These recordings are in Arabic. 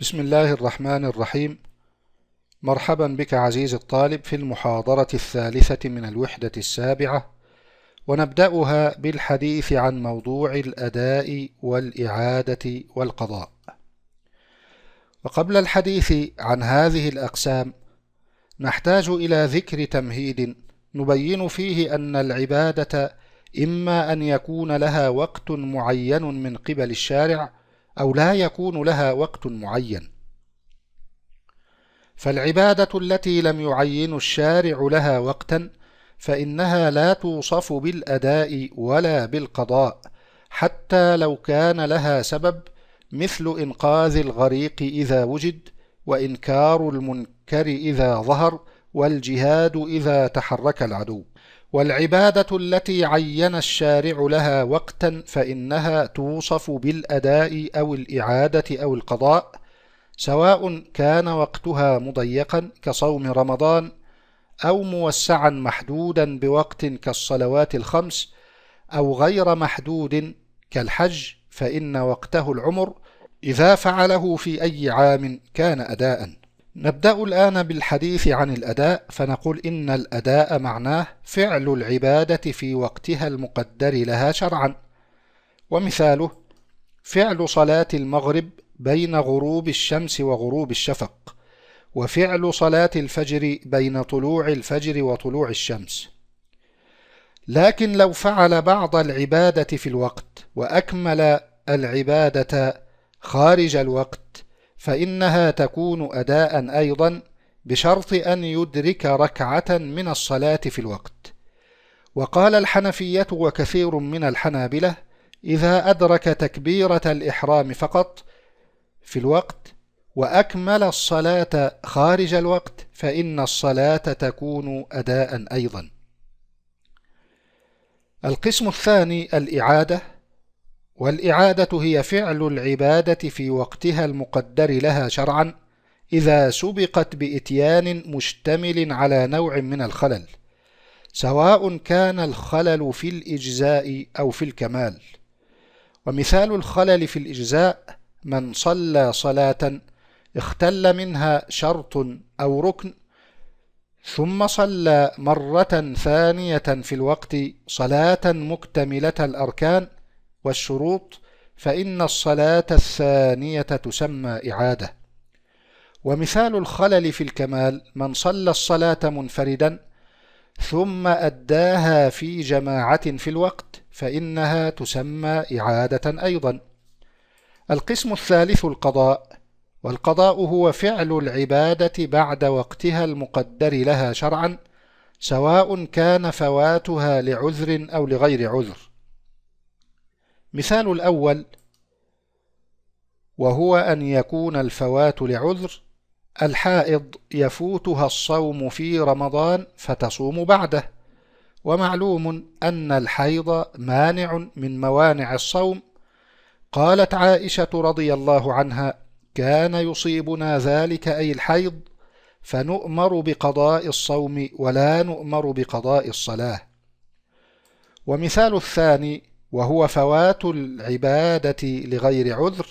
بسم الله الرحمن الرحيم مرحبا بك عزيزي الطالب في المحاضرة الثالثة من الوحدة السابعة ونبدأها بالحديث عن موضوع الأداء والإعادة والقضاء وقبل الحديث عن هذه الأقسام نحتاج إلى ذكر تمهيد نبين فيه أن العبادة إما أن يكون لها وقت معين من قبل الشارع أو لا يكون لها وقت معين فالعبادة التي لم يعين الشارع لها وقتا فإنها لا توصف بالأداء ولا بالقضاء حتى لو كان لها سبب مثل إنقاذ الغريق إذا وجد وإنكار المنكر إذا ظهر والجهاد إذا تحرك العدو والعبادة التي عين الشارع لها وقتا فإنها توصف بالأداء أو الإعادة أو القضاء سواء كان وقتها مضيقا كصوم رمضان أو موسعا محدودا بوقت كالصلوات الخمس أو غير محدود كالحج فإن وقته العمر إذا فعله في أي عام كان أداءً نبدأ الآن بالحديث عن الأداء فنقول إن الأداء معناه فعل العبادة في وقتها المقدر لها شرعا ومثاله فعل صلاة المغرب بين غروب الشمس وغروب الشفق وفعل صلاة الفجر بين طلوع الفجر وطلوع الشمس لكن لو فعل بعض العبادة في الوقت وأكمل العبادة خارج الوقت فإنها تكون أداء أيضا بشرط أن يدرك ركعة من الصلاة في الوقت وقال الحنفية وكثير من الحنابلة إذا أدرك تكبيرة الإحرام فقط في الوقت وأكمل الصلاة خارج الوقت فإن الصلاة تكون أداء أيضا القسم الثاني الإعادة والإعادة هي فعل العبادة في وقتها المقدر لها شرعًا إذا سبقت بإتيان مشتمل على نوع من الخلل، سواء كان الخلل في الإجزاء أو في الكمال. ومثال الخلل في الإجزاء من صلى صلاة اختل منها شرط أو ركن ثم صلى مرة ثانية في الوقت صلاة مكتملة الأركان والشروط فإن الصلاة الثانية تسمى إعادة ومثال الخلل في الكمال من صلى الصلاة منفردا ثم أداها في جماعة في الوقت فإنها تسمى إعادة أيضا القسم الثالث القضاء والقضاء هو فعل العبادة بعد وقتها المقدر لها شرعا سواء كان فواتها لعذر أو لغير عذر مثال الأول وهو أن يكون الفوات لعذر الحائض يفوتها الصوم في رمضان فتصوم بعده ومعلوم أن الحيض مانع من موانع الصوم قالت عائشة رضي الله عنها كان يصيبنا ذلك أي الحيض فنؤمر بقضاء الصوم ولا نؤمر بقضاء الصلاة ومثال الثاني وهو فوات العبادة لغير عذر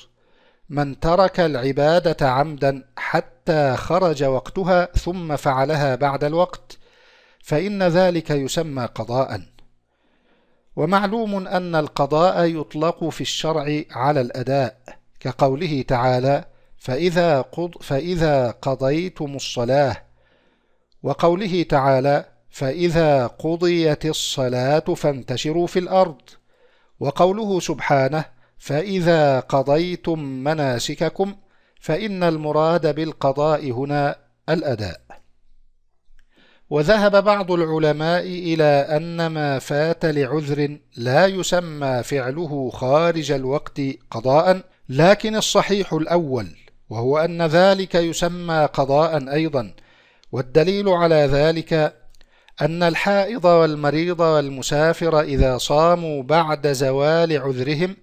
من ترك العبادة عمدا حتى خرج وقتها ثم فعلها بعد الوقت فإن ذلك يسمى قضاء ومعلوم أن القضاء يطلق في الشرع على الأداء كقوله تعالى فإذا, قض فإذا قضيتم الصلاة وقوله تعالى فإذا قضيت الصلاة فانتشروا في الأرض وقوله سبحانه فإذا قضيتم مناسككم فإن المراد بالقضاء هنا الأداء وذهب بعض العلماء إلى أن ما فات لعذر لا يسمى فعله خارج الوقت قضاء لكن الصحيح الأول وهو أن ذلك يسمى قضاء أيضا والدليل على ذلك أن الحائض والمريض والمسافر إذا صاموا بعد زوال عذرهم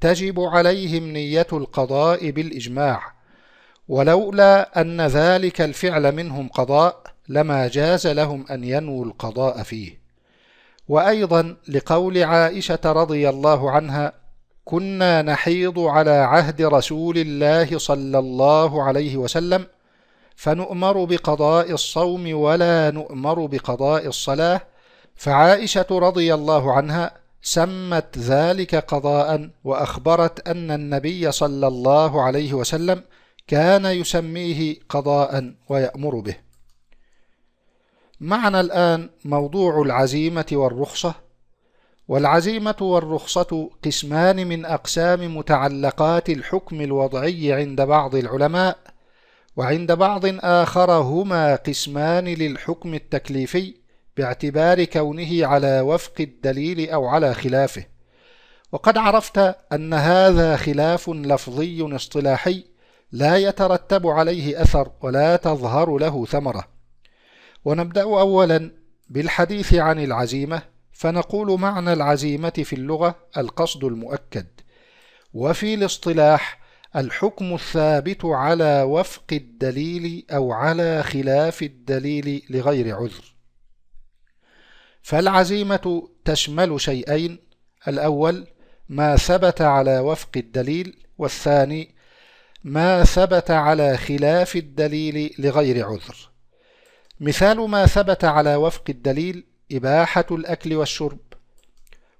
تجب عليهم نية القضاء بالإجماع ولولا أن ذلك الفعل منهم قضاء لما جاز لهم أن ينووا القضاء فيه وأيضا لقول عائشة رضي الله عنها كنا نحيض على عهد رسول الله صلى الله عليه وسلم فنؤمر بقضاء الصوم ولا نؤمر بقضاء الصلاة فعائشة رضي الله عنها سمت ذلك قضاء وأخبرت أن النبي صلى الله عليه وسلم كان يسميه قضاء ويأمر به معنا الآن موضوع العزيمة والرخصة والعزيمة والرخصة قسمان من أقسام متعلقات الحكم الوضعي عند بعض العلماء وعند بعض آخر هما قسمان للحكم التكليفي باعتبار كونه على وفق الدليل أو على خلافه وقد عرفت أن هذا خلاف لفظي اصطلاحي لا يترتب عليه أثر ولا تظهر له ثمرة ونبدأ أولا بالحديث عن العزيمة فنقول معنى العزيمة في اللغة القصد المؤكد وفي الاصطلاح الحكم الثابت على وفق الدليل أو على خلاف الدليل لغير عذر فالعزيمة تشمل شيئين الأول ما ثبت على وفق الدليل والثاني ما ثبت على خلاف الدليل لغير عذر مثال ما ثبت على وفق الدليل إباحة الأكل والشرب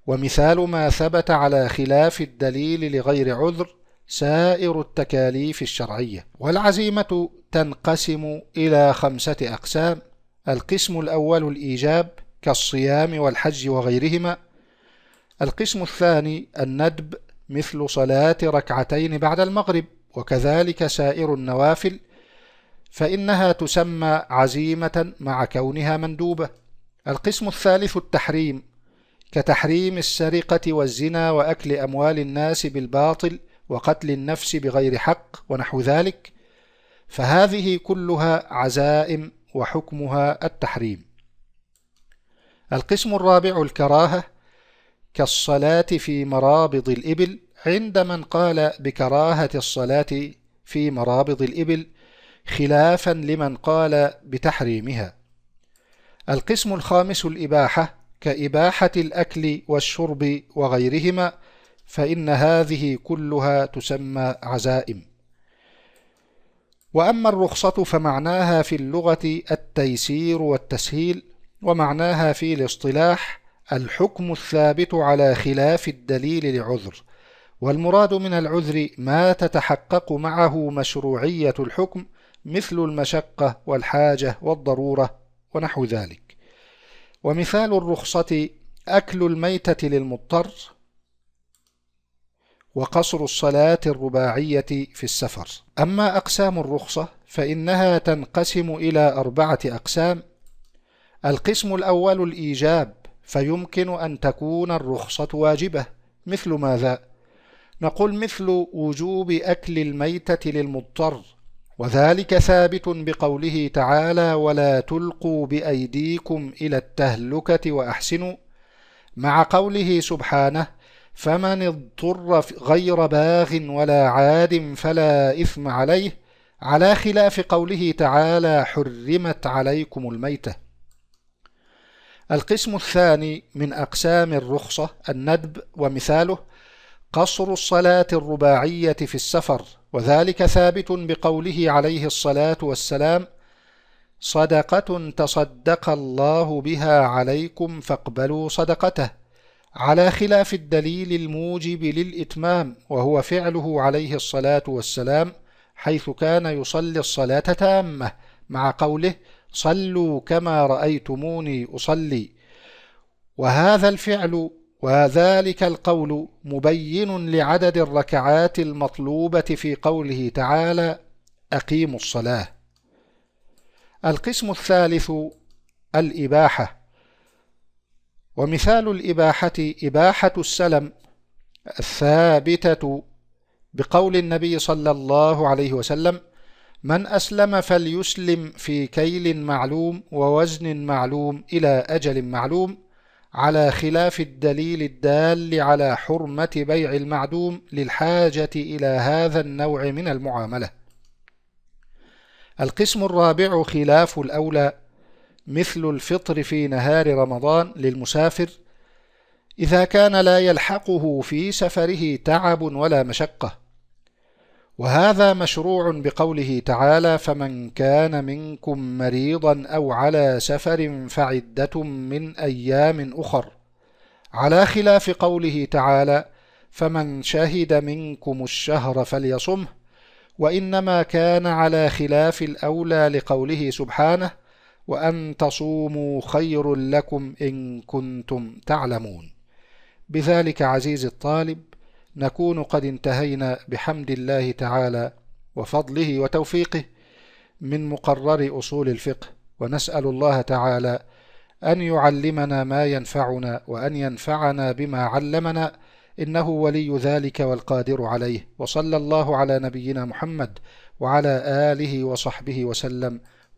ومثال ما ثبت على خلاف الدليل لغير عذر سائر التكاليف الشرعية والعزيمة تنقسم إلى خمسة أقسام القسم الأول الإيجاب كالصيام والحج وغيرهما القسم الثاني الندب مثل صلاة ركعتين بعد المغرب وكذلك سائر النوافل فإنها تسمى عزيمة مع كونها مندوبة القسم الثالث التحريم كتحريم السرقة والزنا وأكل أموال الناس بالباطل وقتل النفس بغير حق ونحو ذلك فهذه كلها عزائم وحكمها التحريم القسم الرابع الكراهة كالصلاة في مرابض الإبل عند من قال بكراهة الصلاة في مرابض الإبل خلافا لمن قال بتحريمها القسم الخامس الإباحة كإباحة الأكل والشرب وغيرهما فإن هذه كلها تسمى عزائم وأما الرخصة فمعناها في اللغة التيسير والتسهيل ومعناها في الاصطلاح الحكم الثابت على خلاف الدليل لعذر والمراد من العذر ما تتحقق معه مشروعية الحكم مثل المشقة والحاجة والضرورة ونحو ذلك ومثال الرخصة أكل الميتة للمضطر وقصر الصلاة الرباعية في السفر أما أقسام الرخصة فإنها تنقسم إلى أربعة أقسام القسم الأول الإيجاب فيمكن أن تكون الرخصة واجبة مثل ماذا؟ نقول مثل وجوب أكل الميتة للمضطر وذلك ثابت بقوله تعالى ولا تلقوا بأيديكم إلى التهلكة وأحسنوا مع قوله سبحانه فمن اضطر غير باغ ولا عاد فلا إثم عليه على خلاف قوله تعالى حرمت عليكم الميتة القسم الثاني من أقسام الرخصة الندب ومثاله قصر الصلاة الرباعية في السفر وذلك ثابت بقوله عليه الصلاة والسلام صدقة تصدق الله بها عليكم فاقبلوا صدقته على خلاف الدليل الموجب للإتمام وهو فعله عليه الصلاة والسلام حيث كان يصلي الصلاة تامة مع قوله صلوا كما رأيتموني أصلي وهذا الفعل وذلك القول مبين لعدد الركعات المطلوبة في قوله تعالى أقيموا الصلاة القسم الثالث الإباحة ومثال الإباحة إباحة السلم الثابتة بقول النبي صلى الله عليه وسلم من أسلم فليسلم في كيل معلوم ووزن معلوم إلى أجل معلوم على خلاف الدليل الدال على حرمة بيع المعدوم للحاجة إلى هذا النوع من المعاملة القسم الرابع خلاف الأولى مثل الفطر في نهار رمضان للمسافر إذا كان لا يلحقه في سفره تعب ولا مشقة وهذا مشروع بقوله تعالى فمن كان منكم مريضا أو على سفر فعدة من أيام أخر على خلاف قوله تعالى فمن شهد منكم الشهر فليصمه وإنما كان على خلاف الأولى لقوله سبحانه وأن تصوموا خير لكم إن كنتم تعلمون بذلك عزيزي الطالب نكون قد انتهينا بحمد الله تعالى وفضله وتوفيقه من مقرر أصول الفقه ونسأل الله تعالى أن يعلمنا ما ينفعنا وأن ينفعنا بما علمنا إنه ولي ذلك والقادر عليه وصلى الله على نبينا محمد وعلى آله وصحبه وسلم